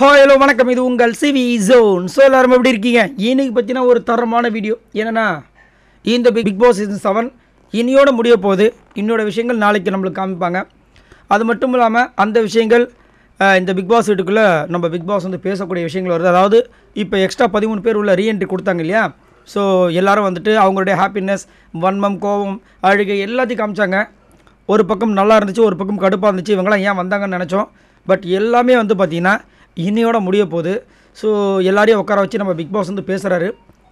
hello வணக்கம் இது உங்கள் சிவி ஜோன் ஸோ எல்லாரும் எப்படி இருக்கீங்க இன்னைக்கு பற்றினா ஒரு தரமான வீடியோ என்னென்னா இந்த பிக் பாஸ் சீசன் செவன் இனியோட முடிய போகுது இன்னோட விஷயங்கள் நாளைக்கு நம்மளுக்கு காமிப்பாங்க அது மட்டும் இல்லாமல் அந்த விஷயங்கள் இந்த பிக் பாஸ் வீட்டுக்குள்ளே நம்ம பிக் பாஸ் வந்து பேசக்கூடிய விஷயங்கள் வருது அதாவது இப்போ எக்ஸ்ட்ரா பதிமூணு பேர் உள்ள ரீஎன்ட்ரி கொடுத்தாங்க இல்லையா ஸோ எல்லோரும் வந்துட்டு அவங்களுடைய ஹாப்பினஸ் வன்மம் கோபம் அழுகை எல்லாத்தையும் காமிச்சாங்க ஒரு பக்கம் நல்லா இருந்துச்சு ஒரு பக்கம் கடுப்பாக இருந்துச்சு இவங்களாம் ஏன் வந்தாங்கன்னு நினச்சோம் பட் எல்லாமே வந்து பார்த்திங்கன்னா இன்னையோட முடிய போகுது ஸோ எல்லாரையும் உட்கார வச்சு நம்ம பிக் பாஸ் வந்து பேசுகிறாரு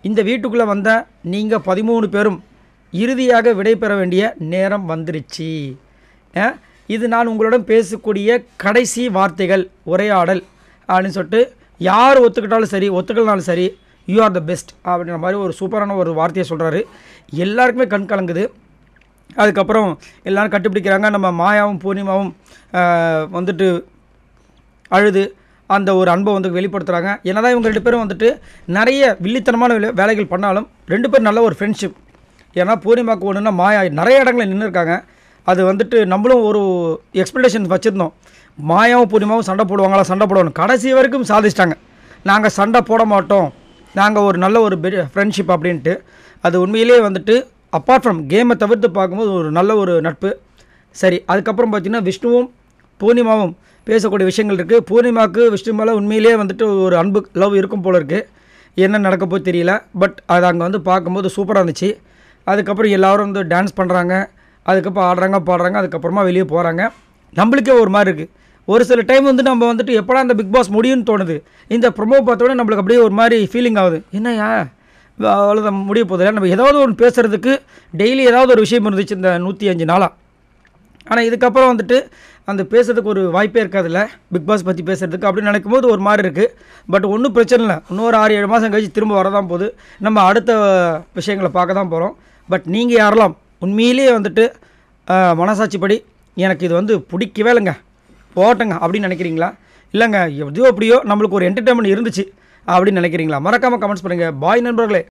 இந்த வீட்டுக்குள்ளே வந்த நீங்கள் பதிமூணு பேரும் இறுதியாக விடை பெற வேண்டிய நேரம் வந்துருச்சு இது நான் உங்களிடம் பேசக்கூடிய கடைசி வார்த்தைகள் உரையாடல் அப்படின்னு சொல்லிட்டு யார் ஒத்துக்கிட்டாலும் சரி ஒத்துக்கலனாலும் சரி யூ ஆர் த பெஸ்ட் அப்படின்ற மாதிரி ஒரு சூப்பரான ஒரு வார்த்தையை சொல்கிறாரு எல்லாருக்குமே கண் கலங்குது அதுக்கப்புறம் எல்லோரும் கட்டுப்பிடிக்கிறாங்க நம்ம மாயாவும் பூர்ணிமாவும் வந்துட்டு அழுது அந்த ஒரு அன்பை வந்து வெளிப்படுத்துகிறாங்க என்னதான் இவங்க ரெண்டு பேரும் வந்துட்டு நிறைய வில்லித்தனமான வேலைகள் பண்ணாலும் ரெண்டு பேரும் நல்ல ஒரு ஃப்ரெண்ட்ஷிப் ஏன்னா பூர்ணிமாக்கு ஒன்றுன்னா மாயா நிறைய இடங்களில் நின்றுருக்காங்க அது வந்துட்டு நம்மளும் ஒரு எக்ஸ்பெக்டேஷன் வச்சுருந்தோம் மாயாவும் பூர்ணிமாவும் சண்டை போடுவாங்களா சண்டை போடுவாங்க கடைசி வரைக்கும் சாதிச்சிட்டாங்க நாங்கள் சண்டை போட மாட்டோம் நாங்கள் ஒரு நல்ல ஒரு பெரிய ஃப்ரெண்ட்ஷிப் அப்படின்ட்டு அது உண்மையிலேயே வந்துட்டு அப்பார்ட் ஃப்ரம் கேமை தவிர்த்து பார்க்கும்போது ஒரு நல்ல ஒரு நட்பு சரி அதுக்கப்புறம் பார்த்திங்கன்னா விஷ்ணுவும் பூர்ணிமாவும் பேசக்கூடிய விஷயங்கள் இருக்குது பூர்ணிமாவுக்கு விஷ்ணு மேலே உண்மையிலே வந்துட்டு ஒரு அன்பு லவ் இருக்கும் போல் இருக்குது என்ன நடக்க போய் தெரியல பட் அது அங்கே வந்து பார்க்கும்போது சூப்பராக இருந்துச்சு அதுக்கப்புறம் எல்லோரும் வந்து டான்ஸ் பண்ணுறாங்க அதுக்கப்புறம் ஆடுறாங்க பாடுறாங்க அதுக்கப்புறமா வெளியே போகிறாங்க நம்மளுக்கே ஒரு மாதிரி இருக்குது ஒரு சில டைம் வந்து நம்ம வந்துட்டு எப்படா அந்த பிக் பாஸ் முடியும்னு தோணுது இந்த ப்ரொமோ பார்த்தோன்னே நம்மளுக்கு அப்படியே ஒரு மாதிரி ஃபீலிங் ஆகுது என்னையா அவ்வளோதான் முடிய போதில்லை நம்ம ஏதாவது ஒன்று பேசுகிறதுக்கு டெய்லி ஏதாவது ஒரு விஷயம் இருந்துச்சு இந்த நூற்றி அஞ்சு நாளாக ஆனால் இதுக்கப்புறம் வந்துட்டு அந்த பேசுகிறதுக்கு ஒரு வாய்ப்பே இருக்காதுல்ல பிக் பாஸ் பற்றி பேசுகிறதுக்கு அப்படின்னு நினைக்கும்போது ஒரு மாதிரி இருக்குது பட் ஒன்றும் பிரச்சனை இல்லை இன்னொரு ஆறு ஏழு மாதம் கழிச்சு திரும்ப வரதான் போகுது நம்ம அடுத்த விஷயங்களை பார்க்க தான் போகிறோம் பட் நீங்கள் யாரெல்லாம் உண்மையிலேயே வந்துட்டு மனசாட்சிப்படி எனக்கு இது வந்து பிடிக்கவே இல்லைங்க போட்டங்க அப்படின்னு நினைக்கிறீங்களா இல்லைங்க எப்படியோ அப்படியோ நம்மளுக்கு ஒரு என்டர்டைன்மெண்ட் இருந்துச்சு அப்படின்னு நினைக்கிறீங்களா மறக்காமல் கமெண்ட்ஸ் பண்ணுங்கள் பாய் நண்பர்களே